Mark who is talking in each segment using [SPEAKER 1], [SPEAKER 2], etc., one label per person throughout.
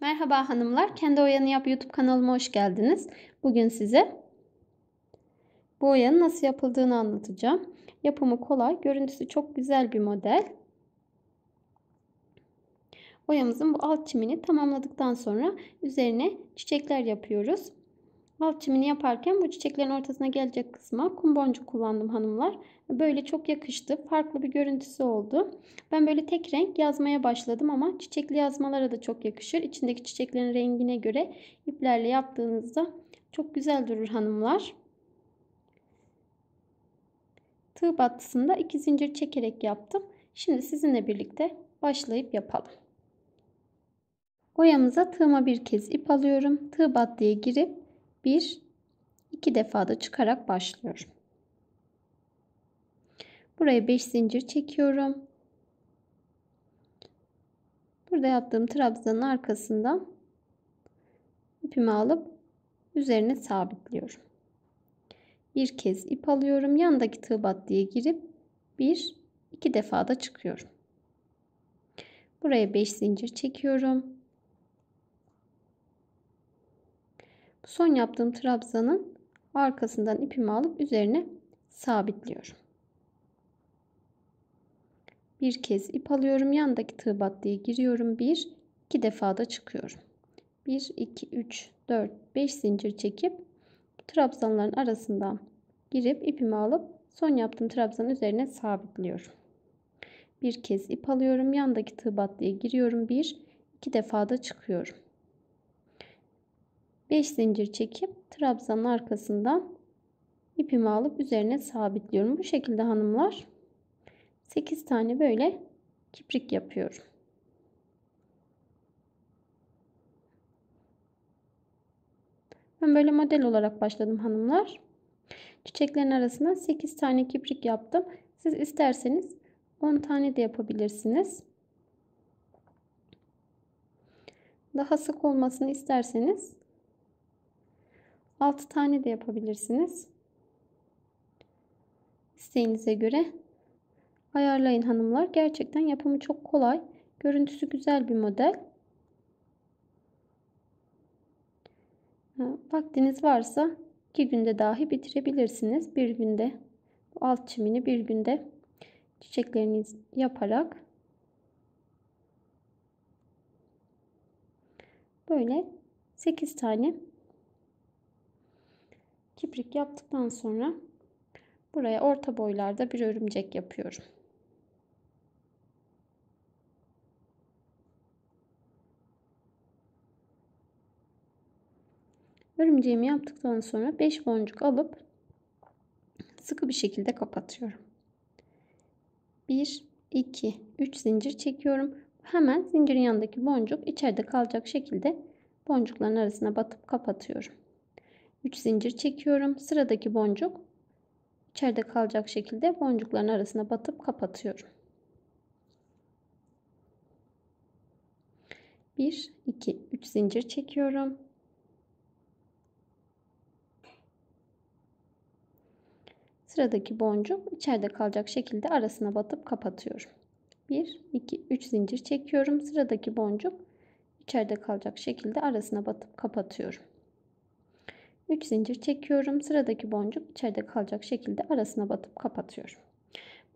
[SPEAKER 1] Merhaba hanımlar. Kendi Oyanı Yap YouTube kanalıma hoş geldiniz. Bugün size bu oyanın nasıl yapıldığını anlatacağım. Yapımı kolay, görüntüsü çok güzel bir model. Boyamızın bu alt çimini tamamladıktan sonra üzerine çiçekler yapıyoruz. Alt çimini yaparken bu çiçeklerin ortasına gelecek kısma kum boncuk kullandım hanımlar. Böyle çok yakıştı. Farklı bir görüntüsü oldu. Ben böyle tek renk yazmaya başladım ama çiçekli yazmalara da çok yakışır. İçindeki çiçeklerin rengine göre iplerle yaptığınızda çok güzel durur hanımlar. Tığ battısında iki zincir çekerek yaptım. Şimdi sizinle birlikte başlayıp yapalım. Boyamıza tığıma bir kez ip alıyorum. Tığ battıya girip 1 2 defa da çıkarak başlıyorum. Buraya 5 zincir çekiyorum. Burada yaptığım trabzanın arkasından ipimi alıp üzerine sabitliyorum. Bir kez ip alıyorum. Yandaki tığ battıya girip 1 2 defa da çıkıyorum. Buraya 5 zincir çekiyorum. Bu son yaptığım trabzanın arkasından ipimi alıp üzerine sabitliyorum. Bir kez ip alıyorum. Yandaki tığ battıya giriyorum. Bir, iki defa da çıkıyorum. Bir iki üç dört beş zincir çekip trabzanların arasından girip ipimi alıp son yaptığım trabzanın üzerine sabitliyorum. Bir kez ip alıyorum. Yandaki tığ battıya giriyorum. bir iki defa da çıkıyorum. 5 zincir çekip trabzanın arkasından ipimi alıp üzerine sabitliyorum. Bu şekilde hanımlar 8 tane böyle kiprik yapıyorum. Ben böyle model olarak başladım hanımlar. Çiçeklerin arasında 8 tane kiprik yaptım. Siz isterseniz 10 tane de yapabilirsiniz. Daha sık olmasını isterseniz 6 tane de yapabilirsiniz. İsteğinize göre ayarlayın hanımlar. Gerçekten yapımı çok kolay. Görüntüsü güzel bir model. Vaktiniz varsa iki günde dahi bitirebilirsiniz. Bir günde bu alt çimini bir günde çiçekleriniz yaparak böyle 8 tane Kiprik yaptıktan sonra buraya orta boylarda bir örümcek yapıyorum. Örümceğimi yaptıktan sonra 5 boncuk alıp sıkı bir şekilde kapatıyorum. 1 2 3 zincir çekiyorum. Hemen zincirin yanındaki boncuk içeride kalacak şekilde boncukların arasına batıp kapatıyorum. 3 zincir çekiyorum. Sıradaki boncuk içeride kalacak şekilde boncukların arasına batıp kapatıyorum. 1 2 3 zincir çekiyorum. Sıradaki boncuk içeride kalacak şekilde arasına batıp kapatıyorum. 1 2 3 zincir çekiyorum. Sıradaki boncuk içeride kalacak şekilde arasına batıp kapatıyorum. 3 zincir çekiyorum. Sıradaki boncuk içeride kalacak şekilde arasına batıp kapatıyorum.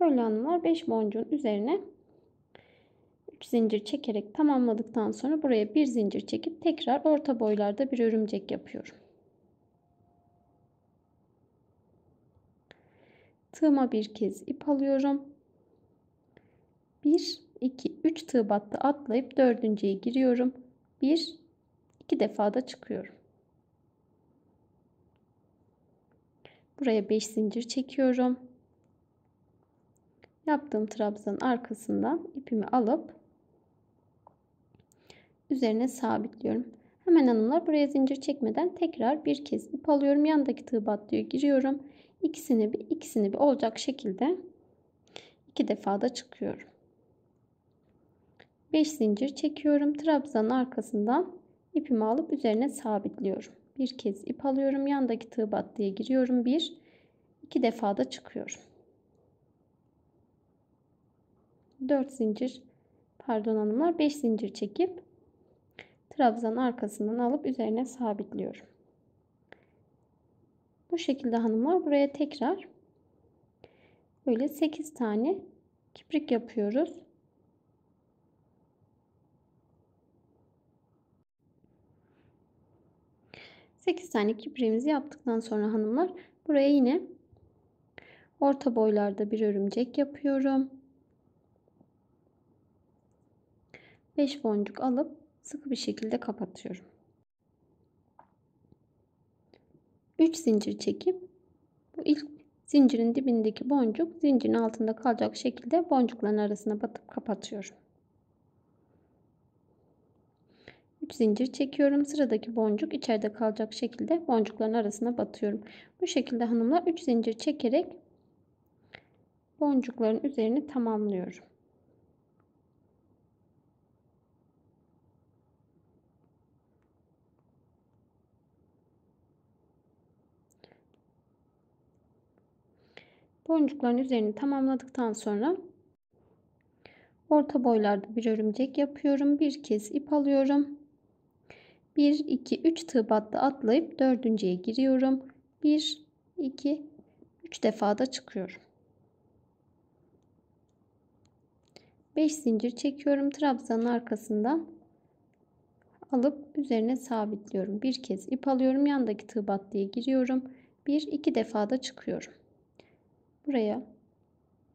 [SPEAKER 1] Böyle hanımlar 5 boncuğun üzerine 3 zincir çekerek tamamladıktan sonra buraya bir zincir çekip tekrar orta boylarda bir örümcek yapıyorum. Tığıma bir kez ip alıyorum. 1 2 3 tığ battı atlayıp dördüncüye giriyorum. 1 2 defa da çıkıyorum. Buraya 5 zincir çekiyorum. Yaptığım trabzanın arkasından ipimi alıp üzerine sabitliyorum. Hemen hanımlar buraya zincir çekmeden tekrar bir kez ip alıyorum. Yandaki tığ battıyor giriyorum. İkisini bir ikisini bir olacak şekilde iki defa da çıkıyorum. 5 zincir çekiyorum. Trabzanın arkasından ipimi alıp üzerine sabitliyorum. Bir kez ip alıyorum. Yandaki tığ battıya giriyorum. Bir, iki defa da çıkıyorum. 4 zincir pardon hanımlar 5 zincir çekip trabzan arkasından alıp üzerine sabitliyorum. Bu şekilde hanımlar buraya tekrar böyle 8 tane kiprik yapıyoruz. 8 tane kipriğimizi yaptıktan sonra hanımlar buraya yine orta boylarda bir örümcek yapıyorum. 5 boncuk alıp sıkı bir şekilde kapatıyorum. 3 zincir çekip bu ilk zincirin dibindeki boncuk zincirin altında kalacak şekilde boncukların arasına batıp kapatıyorum. 3 zincir çekiyorum. Sıradaki boncuk içeride kalacak şekilde boncukların arasına batıyorum. Bu şekilde hanımlar 3 zincir çekerek boncukların üzerini tamamlıyorum. Boncukların üzerini tamamladıktan sonra orta boylarda bir örümcek yapıyorum. Bir kez ip alıyorum. 1, 2, 3 tığ battı atlayıp dördüncüye giriyorum. 1, 2, 3 defa da çıkıyorum. 5 zincir çekiyorum. Trabzanın arkasından alıp üzerine sabitliyorum. Bir kez ip alıyorum. Yandaki tığ battıya giriyorum. 1, 2 defa da çıkıyorum. Buraya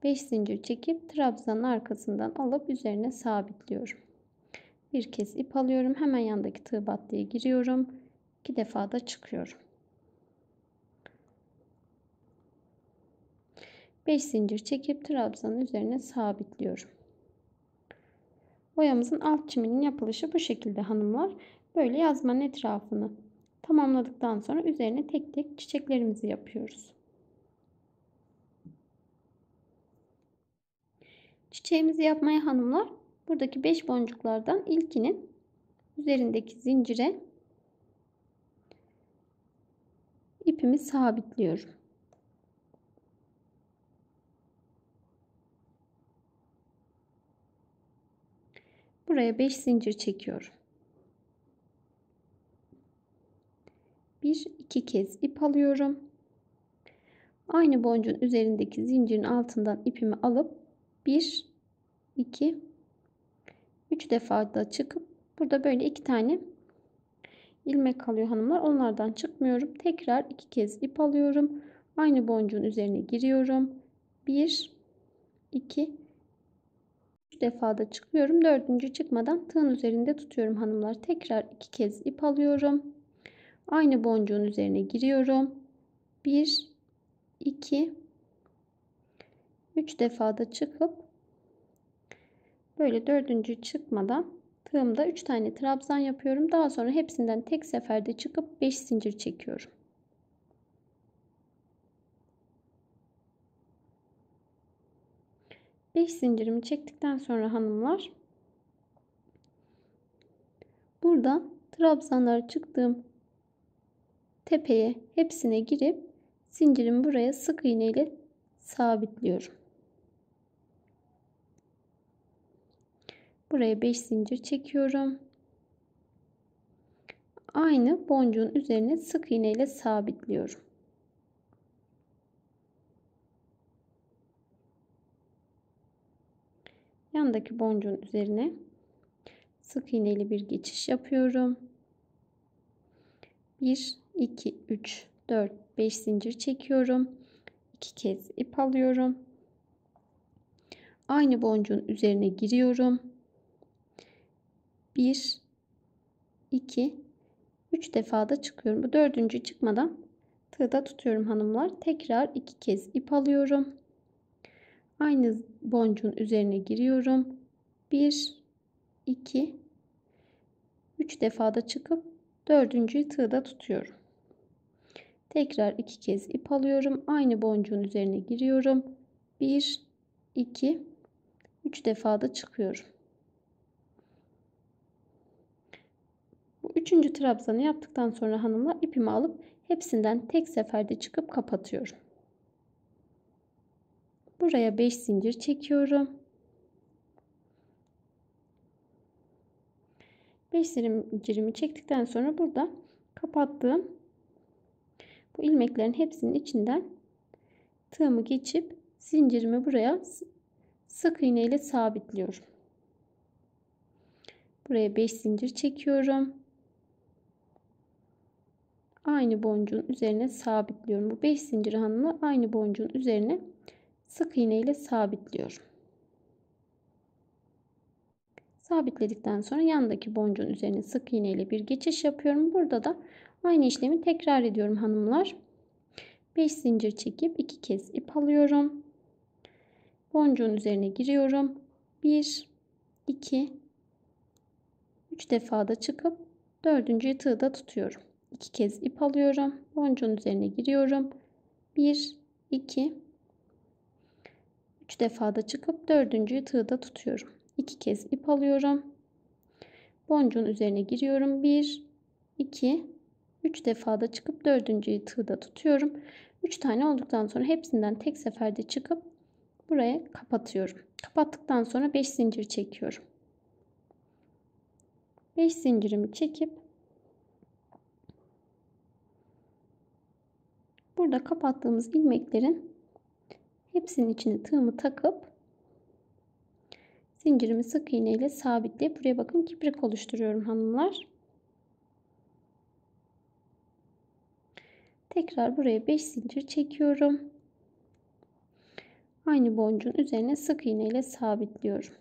[SPEAKER 1] 5 zincir çekip trabzanın arkasından alıp üzerine sabitliyorum. Bir kez ip alıyorum. Hemen yandaki tığ battıya giriyorum. iki defa da çıkıyorum. 5 zincir çekip trabzanın üzerine sabitliyorum. Boyamızın alt çiminin yapılışı bu şekilde hanımlar. Böyle yazmanın etrafını tamamladıktan sonra üzerine tek tek çiçeklerimizi yapıyoruz. Çiçeğimizi yapmaya hanımlar Buradaki 5 boncuklardan ilkinin üzerindeki zincire ipimi sabitliyorum. Buraya 5 zincir çekiyorum. Bir iki kez ip alıyorum. Aynı boncuğun üzerindeki zincirin altından ipimi alıp 1 2 3 defa da çıkıp burada böyle iki tane ilmek kalıyor hanımlar. Onlardan çıkmıyorum. Tekrar iki kez ip alıyorum. Aynı boncuğun üzerine giriyorum. 1 2 3 defa da çıkıyorum. Dördüncü çıkmadan tığın üzerinde tutuyorum hanımlar. Tekrar iki kez ip alıyorum. Aynı boncuğun üzerine giriyorum. 1 2 3 defa da çıkıp Böyle dördüncü çıkmadan tığımda 3 tane trabzan yapıyorum. Daha sonra hepsinden tek seferde çıkıp 5 zincir çekiyorum. Beş zincirimi çektikten sonra hanımlar burada trabzanlar çıktığım tepeye hepsine girip zincirimi buraya sık iğne ile sabitliyorum. Buraya 5 zincir çekiyorum. Aynı boncuğun üzerine sık iğne ile sabitliyorum. Yandaki boncuğun üzerine sık iğneli bir geçiş yapıyorum. 1 2 3 4 5 zincir çekiyorum. 2 kez ip alıyorum. Aynı boncuğun üzerine giriyorum. 1 2 3 defa da çıkıyorum. Bu dördüncü çıkmadan tığda tutuyorum hanımlar. Tekrar iki kez ip alıyorum. Aynı boncuğun üzerine giriyorum. 1 2 3 defa da çıkıp dördüncü tığda tutuyorum. Tekrar iki kez ip alıyorum. Aynı boncuğun üzerine giriyorum. 1 2 3 defa da çıkıyorum. Üçüncü trabzanı yaptıktan sonra hanımla ipimi alıp hepsinden tek seferde çıkıp kapatıyorum. Buraya 5 zincir çekiyorum. 5 zincirimi çektikten sonra burada kapattığım bu ilmeklerin hepsinin içinden tığımı geçip zincirimi buraya sık iğne ile sabitliyorum. Buraya 5 zincir çekiyorum aynı boncuğun üzerine sabitliyorum. Bu 5 zincir hanımı aynı boncuğun üzerine sık iğne ile sabitliyorum. Sabitledikten sonra yandaki boncuğun üzerine sık iğne ile bir geçiş yapıyorum. Burada da aynı işlemi tekrar ediyorum hanımlar. 5 zincir çekip 2 kez ip alıyorum. Boncuğun üzerine giriyorum. 1 2 3 defa da çıkıp 4. tığda tutuyorum iki kez ip alıyorum. Boncuğun üzerine giriyorum. 1 2 3 defa da çıkıp dördüncüyü tığda tutuyorum. 2 kez ip alıyorum. Boncuğun üzerine giriyorum. 1 2 3 defa da çıkıp dördüncüyü tığda tutuyorum. 3 tane olduktan sonra hepsinden tek seferde çıkıp buraya kapatıyorum. Kapattıktan sonra 5 zincir çekiyorum. 5 zincirimi çekip burada kapattığımız ilmeklerin hepsinin içine tığımı takıp zincirimi sık iğne ile sabitleyip buraya bakın kiprik oluşturuyorum hanımlar. Tekrar buraya 5 zincir çekiyorum. Aynı boncuğun üzerine sık iğne ile sabitliyorum.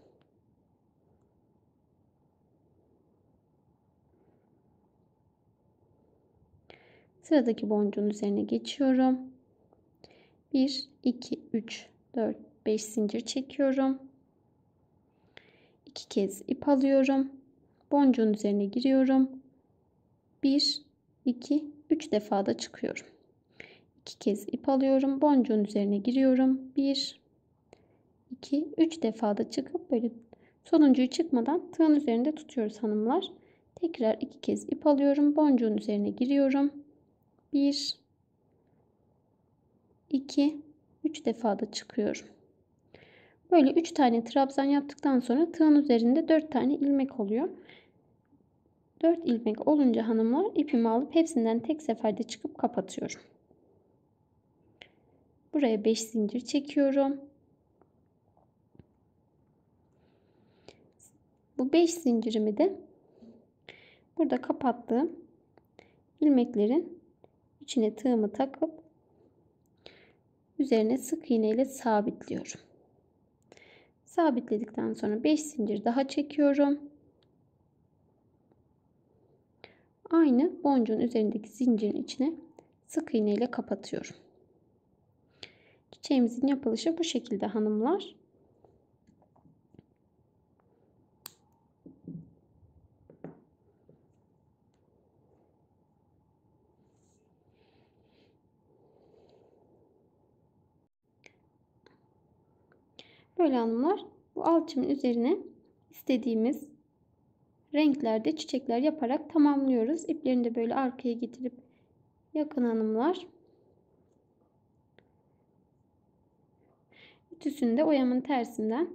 [SPEAKER 1] Sıradaki boncuğun üzerine geçiyorum. 1, 2, 3, 4, 5 zincir çekiyorum. 2 kez ip alıyorum. Boncuğun üzerine giriyorum. 1, 2, 3 defa da çıkıyorum. 2 kez ip alıyorum. Boncuğun üzerine giriyorum. 1, 2, 3 defa da çıkıp böyle sonuncuyu çıkmadan tığın üzerinde tutuyoruz hanımlar. Tekrar 2 kez ip alıyorum. Boncuğun üzerine giriyorum. 1 2 3 defa da çıkıyorum. Böyle 3 tane trabzan yaptıktan sonra tığın üzerinde 4 tane ilmek oluyor. 4 ilmek olunca hanımlar ipimi alıp hepsinden tek seferde çıkıp kapatıyorum. Buraya 5 zincir çekiyorum. Bu 5 zincirimi de burada kapattığım ilmeklerin içine tığımı takıp üzerine sık iğne ile sabitliyorum. Sabitledikten sonra 5 zincir daha çekiyorum. Aynı boncuğun üzerindeki zincirin içine sık iğne ile kapatıyorum. Çiçeğimizin yapılışı bu şekilde hanımlar. Böyle hanımlar bu alçımın üzerine istediğimiz renklerde çiçekler yaparak tamamlıyoruz. İplerini de böyle arkaya getirip yakın hanımlar. Ütüsünde oyamın tersinden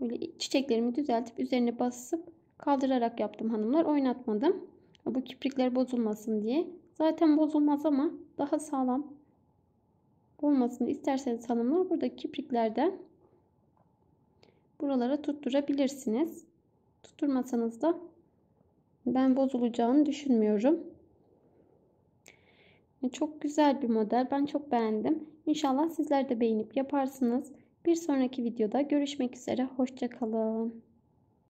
[SPEAKER 1] böyle çiçeklerimi düzeltip üzerine basıp kaldırarak yaptım hanımlar. Oynatmadım. Bu kiprikler bozulmasın diye. Zaten bozulmaz ama daha sağlam olmasını isterseniz hanımlar burada kipriklerden buralara tutturabilirsiniz. Tutturmasanız da ben bozulacağını düşünmüyorum. E, çok güzel bir model. Ben çok beğendim. İnşallah sizler de beğenip yaparsınız. Bir sonraki videoda görüşmek üzere. Hoşçakalın.